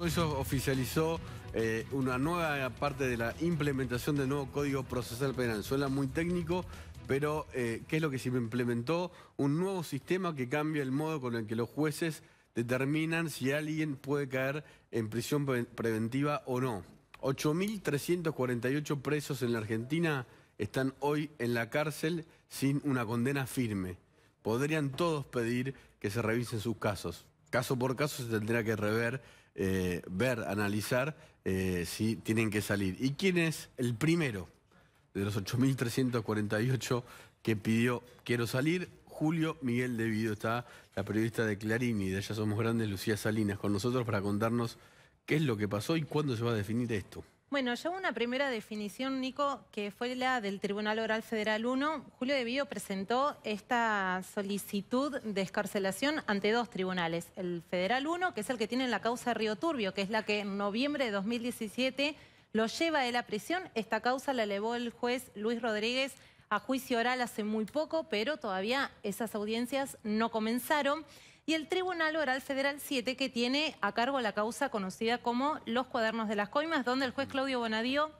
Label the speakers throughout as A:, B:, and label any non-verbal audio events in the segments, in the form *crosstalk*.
A: Eso oficializó eh, una nueva parte de la implementación del nuevo Código Procesal Penal. Suena muy técnico, pero eh, ¿qué es lo que se implementó? Un nuevo sistema que cambia el modo con el que los jueces determinan si alguien puede caer en prisión preventiva o no. 8.348 presos en la Argentina están hoy en la cárcel sin una condena firme. Podrían todos pedir que se revisen sus casos. Caso por caso se tendrá que rever eh, ver, analizar eh, si tienen que salir. ¿Y quién es el primero de los 8.348 que pidió quiero salir? Julio Miguel De Vido está la periodista de Clarín y de Allá Somos Grandes, Lucía Salinas, con nosotros para contarnos qué es lo que pasó y cuándo se va a definir esto.
B: Bueno, yo una primera definición, Nico, que fue la del Tribunal Oral Federal 1. Julio De Vío presentó esta solicitud de escarcelación ante dos tribunales. El Federal 1, que es el que tiene la causa Río Turbio, que es la que en noviembre de 2017 lo lleva de la prisión. Esta causa la elevó el juez Luis Rodríguez a juicio oral hace muy poco, pero todavía esas audiencias no comenzaron y el Tribunal Oral Federal 7 que tiene a cargo la causa conocida como los cuadernos de las coimas, donde el juez Claudio Bonadío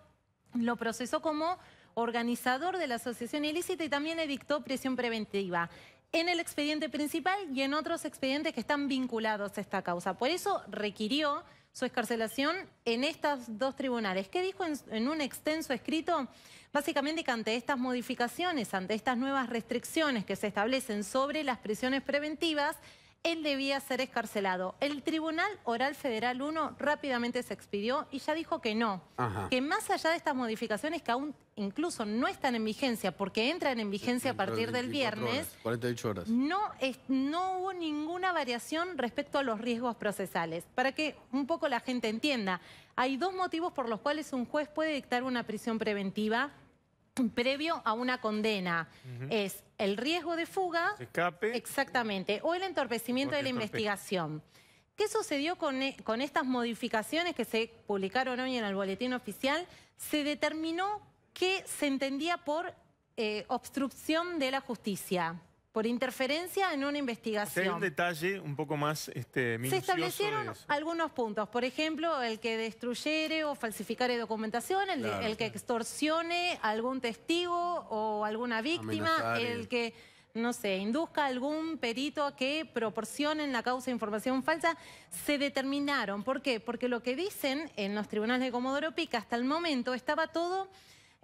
B: lo procesó como organizador de la asociación ilícita y también dictó prisión preventiva en el expediente principal y en otros expedientes que están vinculados a esta causa. Por eso requirió su escarcelación en estos dos tribunales. ¿Qué dijo en, en, un extenso escrito? Básicamente que ante estas modificaciones, ante estas nuevas restricciones que se establecen sobre las prisiones preventivas, él debía ser escarcelado. El Tribunal Oral Federal 1 rápidamente se expidió y ya dijo que no. Que más allá de estas modificaciones que aún incluso no están en vigencia porque entran en vigencia a partir del viernes,
A: 48 horas.
B: No, es, no hubo ninguna variación respecto a los riesgos procesales. Para que un poco la gente entienda, hay dos motivos por los cuales un juez puede dictar una prisión preventiva previo a una condena. Es el riesgo de fuga. Exactamente. O el entorpecimiento de la investigación. ¿Qué sucedió e-, con, estas modificaciones que se publicaron hoy en el boletín oficial? Se determinó que se entendía por eh, obstrucción de la justicia por interferencia en una investigación. Hay un
A: detalle un poco más este, Se establecieron
B: algunos puntos, por ejemplo, el que destruyere o falsificare documentación, el, que extorsione a algún testigo o alguna víctima, el que, no sé, induzca a algún perito a que proporcione la causa de información falsa, se determinaron. ¿Por qué? Porque lo que dicen en los tribunales de Comodoro Pica hasta el momento estaba todo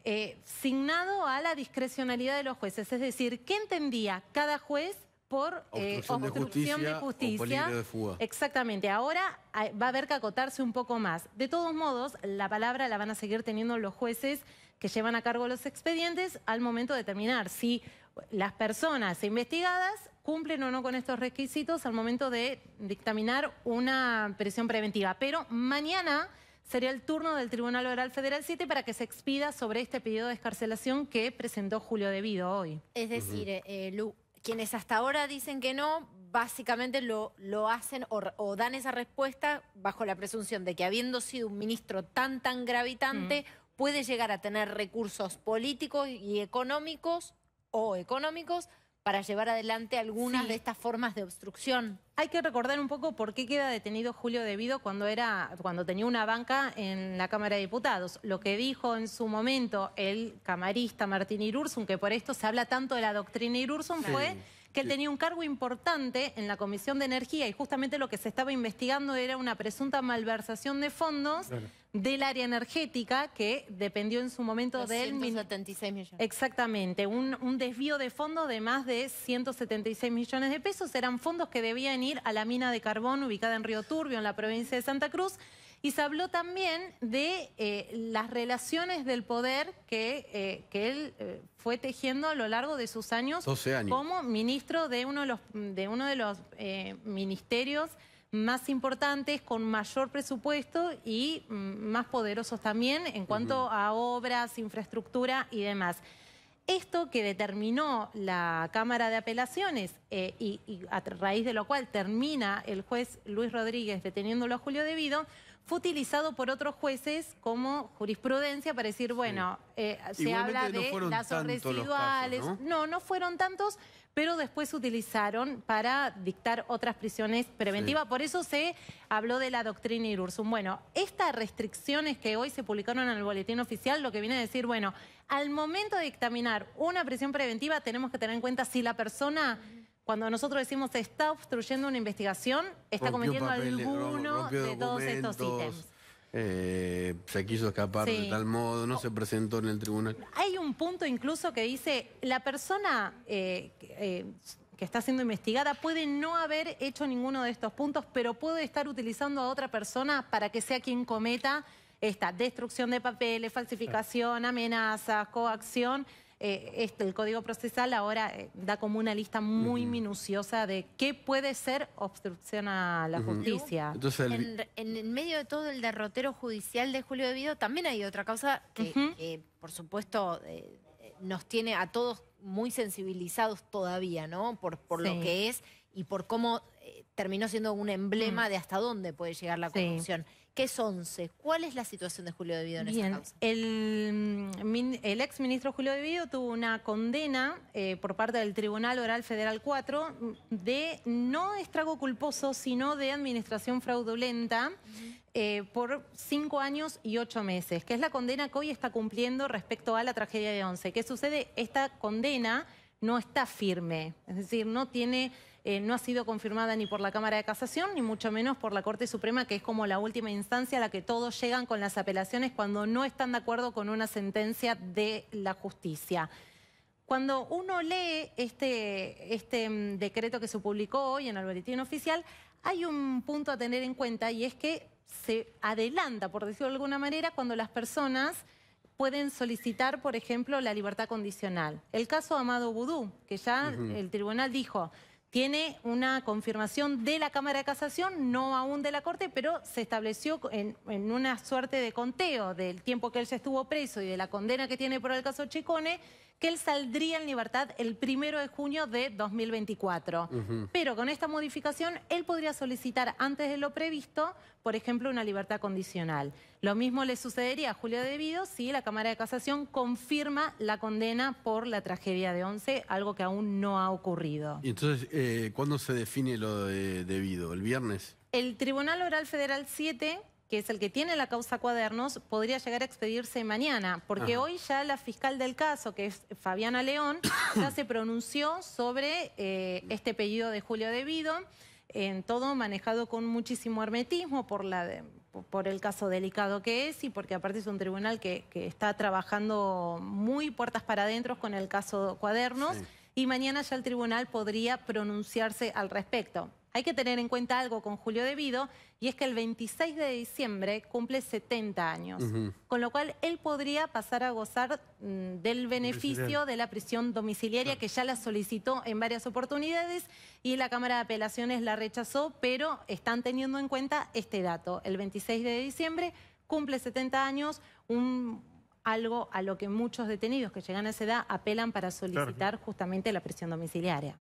B: eh, signado a la discrecionalidad de los jueces, es decir, ¿qué entendía cada juez por eh, obstrucción, de justicia. Exactamente. Ahora ah, va a haber que acotarse un poco más. De todos modos, la palabra la van a seguir teniendo los jueces que llevan a cargo los expedientes al momento de determinar si las personas investigadas cumplen o no con estos requisitos al momento de dictaminar una prisión preventiva. Pero mañana... Sería el turno del Tribunal Oral Federal 7 para que se expida sobre este pedido de escarcelación que presentó Julio Vido hoy. Es decir, eh, Lu, quienes hasta ahora dicen que no, básicamente lo, lo hacen o, dan esa respuesta bajo la presunción de que habiendo sido un ministro tan, tan gravitante, mm. puede llegar a tener recursos políticos y económicos o económicos para llevar adelante algunas de estas formas de obstrucción. Hay que recordar un poco por qué queda detenido Julio Devido cuando, era, cuando tenía una banca en la Cámara de Diputados. Lo que dijo en su momento el camarista Martín Irursun, que por esto se habla tanto de la doctrina Irursun, fue que él tenía un cargo importante en la Comisión de Energía y justamente lo que se estaba investigando era una presunta malversación de fondos del área energética que dependió en su momento del... él. 176 millones. Exactamente, un, un desvío de fondos de más de 176 millones de pesos. Eran fondos que debían ir a la mina de carbón ubicada en Río Turbio, en la provincia de Santa Cruz y se habló también de eh, las relaciones del poder que, eh, que él eh, fue tejiendo a lo largo de sus años, como ministro de uno de los, de uno de los ministerios más importantes, con mayor presupuesto y mm, más poderosos también en cuanto a obras, infraestructura y demás. Esto que determinó la Cámara de Apelaciones y, a raíz de lo cual termina el juez Luis Rodríguez deteniéndolo a Julio Debido, fue utilizado por otros jueces como jurisprudencia para decir, bueno, eh, se habla de lazos residuales. ¿no? ¿no? fueron tantos, pero después se utilizaron para dictar otras prisiones preventivas. Por eso se habló de la doctrina Irursum. Bueno, estas restricciones que hoy se publicaron en el boletín oficial, lo que viene a decir, bueno, al momento de dictaminar una prisión preventiva tenemos que tener en cuenta si la persona cuando nosotros decimos está obstruyendo una investigación, está cometiendo eh, alguno de todos estos ítems.
A: Eh, se quiso escapar de tal modo, no se presentó en el tribunal.
B: Hay un punto incluso que dice, la persona eh, que está siendo investigada puede no haber hecho ninguno de estos puntos, pero puede estar utilizando a otra persona para que sea quien cometa esta destrucción de papeles, falsificación, amenazas, coacción. Eh, este, el Código Procesal ahora eh, da como una lista muy minuciosa de qué puede ser obstrucción a la justicia. En, medio de todo el derrotero judicial de Julio de Vido también hay otra causa que, por supuesto, eh, nos tiene a todos muy sensibilizados todavía, ¿no? Por, lo que es y por cómo terminó siendo un emblema de hasta dónde puede llegar la corrupción. Qué es 11. ¿Cuál es la situación de Julio De Vido en Bien, esta El, mm, el ex ministro Julio Devido tuvo una condena eh, por parte del Tribunal Oral Federal 4 mm, de no estrago culposo, sino de administración fraudulenta. Eh, por cinco años y ocho meses, que es la condena que hoy está cumpliendo respecto a la tragedia de Once. ¿Qué sucede? Esta condena no está firme, es decir, no tiene... Eh, no ha sido confirmada ni por la Cámara de Casación, ni mucho menos por la Corte Suprema, que es como la última instancia a la que todos llegan con las apelaciones cuando no están de acuerdo con una sentencia de la justicia. Cuando uno lee este, este mm, decreto que se publicó hoy en el boletín oficial, hay un punto a tener en cuenta y es que se adelanta, por decirlo de alguna manera, cuando las personas pueden solicitar, por ejemplo, la libertad condicional. El caso Amado Vudú, que ya el tribunal dijo, tiene una confirmación de la Cámara de Casación, no aún de la Corte, pero se estableció en, en, una suerte de conteo del tiempo que él ya estuvo preso y de la condena que tiene por el caso Chicone, que él saldría en libertad el primero de junio de 2024. Pero con esta modificación, él podría solicitar antes de lo previsto, por ejemplo, una libertad condicional. Lo mismo le sucedería a Julio Debido, si la Cámara de Casación confirma la condena por la tragedia de Once, algo que aún no ha ocurrido.
A: ¿Y entonces eh, cuándo se define lo de debido? ¿El viernes?
B: El Tribunal Oral Federal 7 que es el que tiene la causa Cuadernos, podría llegar a expedirse mañana, porque hoy ya la fiscal del caso, que es Fabiana León, *coughs* ya se pronunció sobre eh, este pedido de Julio Debido, en todo manejado con muchísimo hermetismo por la por el caso delicado que es y porque aparte es un tribunal que, está trabajando muy puertas para adentro con el caso Cuadernos y mañana ya el tribunal podría pronunciarse al respecto. Hay que tener en cuenta algo con Julio Devido y es que el 26 de diciembre cumple 70 años, con lo cual él podría pasar a gozar mm, del beneficio de la prisión domiciliaria que ya la solicitó en varias oportunidades y la Cámara de Apelaciones la rechazó, pero están teniendo en cuenta este dato. El 26 de diciembre cumple 70 años, un algo a lo que muchos detenidos
A: que llegan a esa edad apelan para solicitar justamente la prisión domiciliaria.